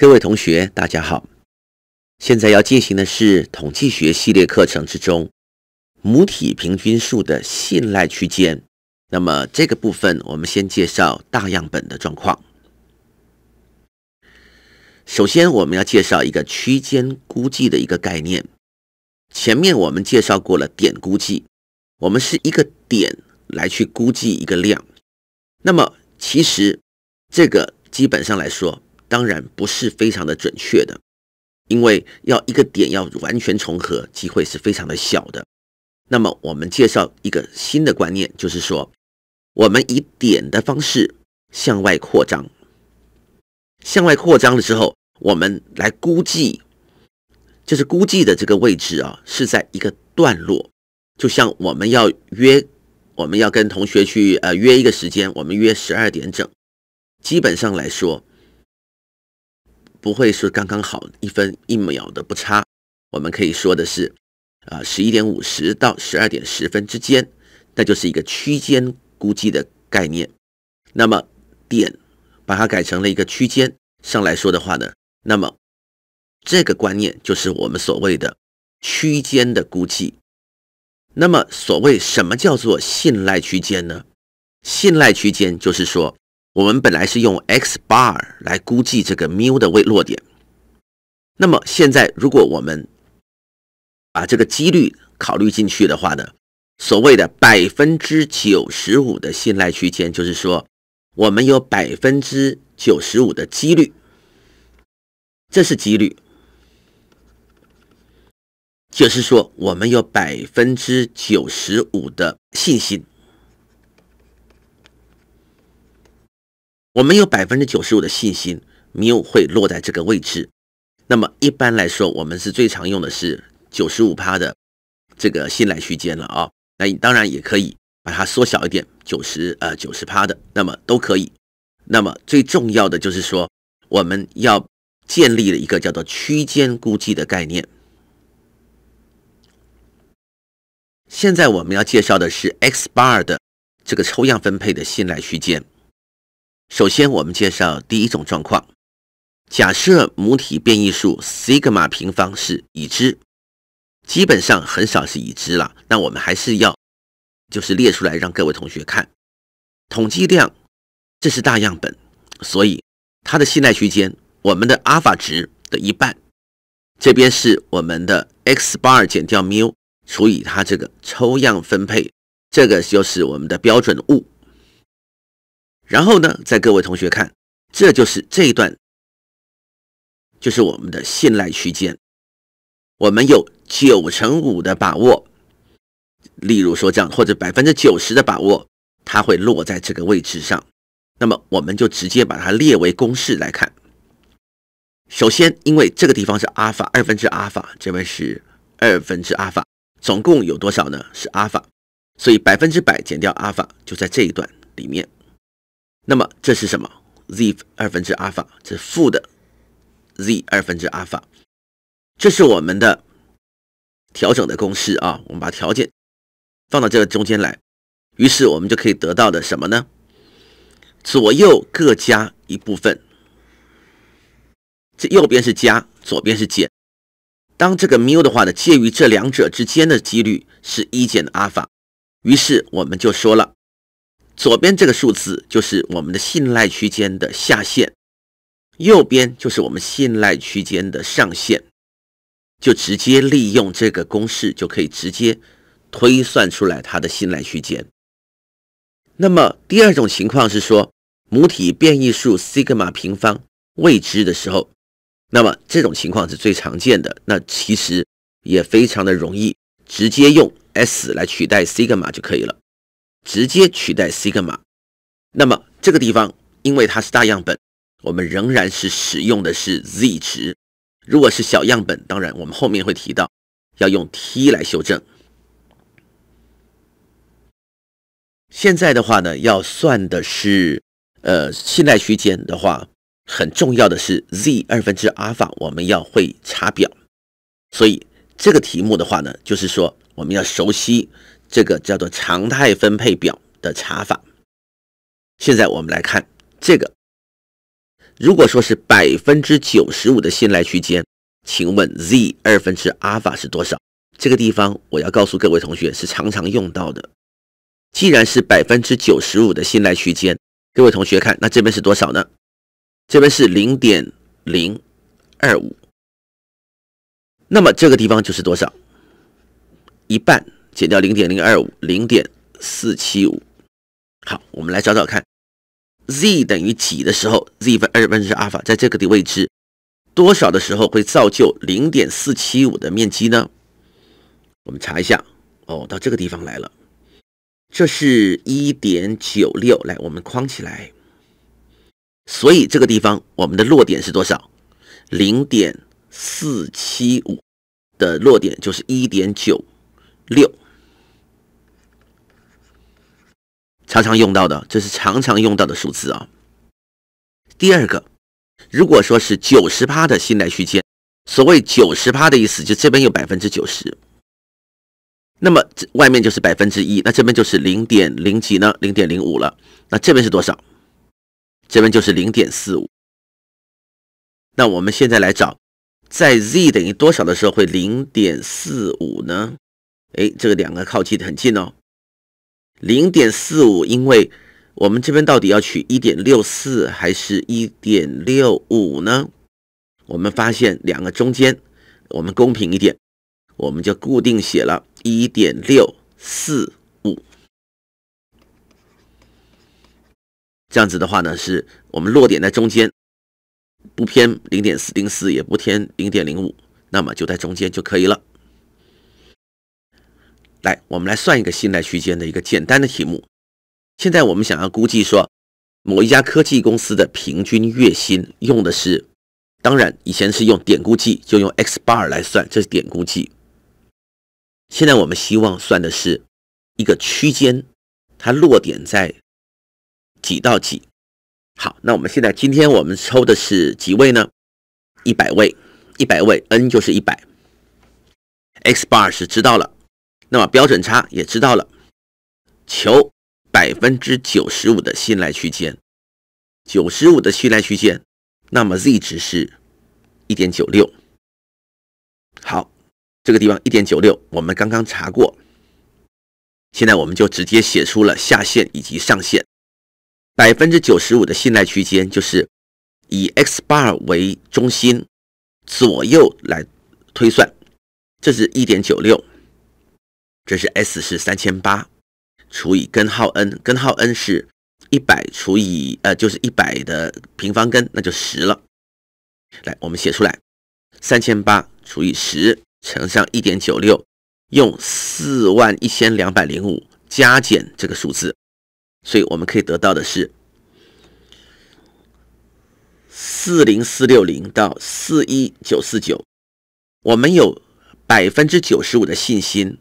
各位同学，大家好。现在要进行的是统计学系列课程之中母体平均数的信赖区间。那么这个部分，我们先介绍大样本的状况。首先，我们要介绍一个区间估计的一个概念。前面我们介绍过了点估计，我们是一个点来去估计一个量。那么其实这个基本上来说，当然不是非常的准确的，因为要一个点要完全重合，机会是非常的小的。那么我们介绍一个新的观念，就是说，我们以点的方式向外扩张。向外扩张的时候，我们来估计，就是估计的这个位置啊，是在一个段落。就像我们要约，我们要跟同学去呃约一个时间，我们约十二点整。基本上来说。不会是刚刚好一分一秒的不差，我们可以说的是，啊，十一点五十到十二点十分之间，那就是一个区间估计的概念。那么点把它改成了一个区间上来说的话呢，那么这个观念就是我们所谓的区间的估计。那么所谓什么叫做信赖区间呢？信赖区间就是说。我们本来是用 x bar 来估计这个缪的位落点，那么现在如果我们把这个几率考虑进去的话呢？所谓的百分之九十五的信赖区间，就是说我们有百分之九十五的几率，这是几率，就是说我们有百分之九十五的信心。我们有百分之九十五的信心，谬会落在这个位置。那么一般来说，我们是最常用的是九十五趴的这个信赖区间了啊。那当然也可以把它缩小一点，九十呃九十趴的，那么都可以。那么最重要的就是说，我们要建立了一个叫做区间估计的概念。现在我们要介绍的是 x bar 的这个抽样分配的信赖区间。首先，我们介绍第一种状况。假设母体变异数 sigma 平方是已知，基本上很少是已知了。那我们还是要就是列出来让各位同学看。统计量，这是大样本，所以它的信赖区间，我们的阿尔法值的一半，这边是我们的 x bar 减掉缪除以它这个抽样分配，这个就是我们的标准误。然后呢，在各位同学看，这就是这一段，就是我们的信赖区间。我们有九成五的把握，例如说这样，或者百分之九十的把握，它会落在这个位置上。那么，我们就直接把它列为公式来看。首先，因为这个地方是阿尔法二分之阿尔法，这边是二分之阿尔法，总共有多少呢？是阿尔法，所以百分之百减掉阿尔法，就在这一段里面。那么这是什么？z 二分之阿尔法，这是负的 z 二分之阿尔法，这是我们的调整的公式啊。我们把条件放到这个中间来，于是我们就可以得到的什么呢？左右各加一部分，这右边是加，左边是减。当这个缪的话呢，介于这两者之间的几率是一减阿尔法，于是我们就说了。左边这个数字就是我们的信赖区间的下限，右边就是我们信赖区间的上限，就直接利用这个公式就可以直接推算出来它的信赖区间。那么第二种情况是说母体变异数西格玛平方未知的时候，那么这种情况是最常见的，那其实也非常的容易，直接用 S 来取代西格玛就可以了。直接取代西格玛，那么这个地方，因为它是大样本，我们仍然是使用的是 z 值。如果是小样本，当然我们后面会提到要用 t 来修正。现在的话呢，要算的是，呃，信赖区间的话，很重要的是 z 二分之阿尔法，我们要会查表。所以这个题目的话呢，就是说我们要熟悉。这个叫做常态分配表的查法。现在我们来看这个，如果说是百分之九十五的信赖区间，请问 z 二分之阿尔法是多少？这个地方我要告诉各位同学是常常用到的。既然是百分之九十五的信赖区间，各位同学看，那这边是多少呢？这边是零点零二五，那么这个地方就是多少？一半。减掉零点零二五，零点四七五。好，我们来找找看，Z 等于几的时候，Z 分二分之阿尔法在这个的位置多少的时候会造就零点四七五的面积呢？我们查一下，哦，到这个地方来了，这是一点九六。来，我们框起来。所以这个地方我们的落点是多少？零点四七五的落点就是一点九六。常常用到的，这是常常用到的数字啊。第二个，如果说是九十趴的信赖区间，所谓九十趴的意思，就这边有百分之九十，那么这外面就是百分之一，那这边就是零点零几呢？零点零五了，那这边是多少？这边就是零点四五。那我们现在来找，在 Z 等于多少的时候会零点四五呢？哎，这个两个靠的很近哦。零点四五，因为我们这边到底要取一点六四还是一点六五呢？我们发现两个中间，我们公平一点，我们就固定写了一点六四五。这样子的话呢，是我们落点在中间，不偏零点四零四，也不偏零点零五，那么就在中间就可以了。来，我们来算一个信贷区间的一个简单的题目。现在我们想要估计说，某一家科技公司的平均月薪，用的是，当然以前是用点估计，就用 x bar 来算，这是点估计。现在我们希望算的是一个区间，它落点在几到几。好，那我们现在今天我们抽的是几位呢？一百位，一百位，n 就是一百。x bar 是知道了。那么标准差也知道了，求百分之九十五的信赖区间，九十五的信赖区间，那么 z 值是一点九六。好，这个地方一点九六，我们刚刚查过，现在我们就直接写出了下限以及上限，百分之九十五的信赖区间就是以 x bar 为中心，左右来推算，这是一点九六。这是 s 是三千八除以根号 n，根号 n 是一百除以呃，就是一百的平方根，那就十了。来，我们写出来，三千八除以十乘上一点九六，用四万一千两百零五加减这个数字，所以我们可以得到的是四零四六零到四一九四九，我们有百分之九十五的信心。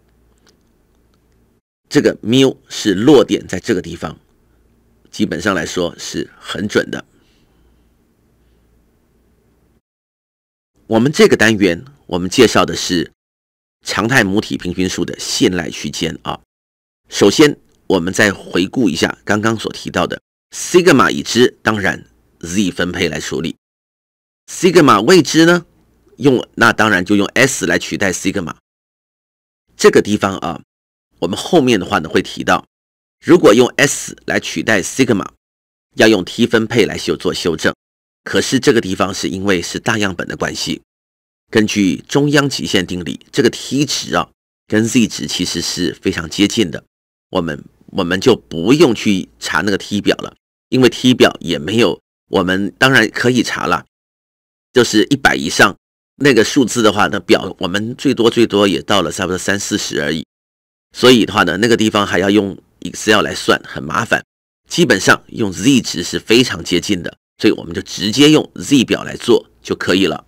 这个缪是落点在这个地方，基本上来说是很准的。我们这个单元，我们介绍的是常态母体平均数的信赖区间啊。首先，我们再回顾一下刚刚所提到的，西格玛已知，当然 Z 分配来处理；西格玛未知呢，用那当然就用 S 来取代西格玛。这个地方啊。我们后面的话呢会提到，如果用 s 来取代 sigma，要用 t 分配来修做修正。可是这个地方是因为是大样本的关系，根据中央极限定理，这个 t 值啊跟 z 值其实是非常接近的。我们我们就不用去查那个 t 表了，因为 t 表也没有，我们当然可以查了，就是一百以上那个数字的话，那表我们最多最多也到了差不多三四十而已。所以的话呢，那个地方还要用 Excel 来算，很麻烦。基本上用 z 值是非常接近的，所以我们就直接用 z 表来做就可以了。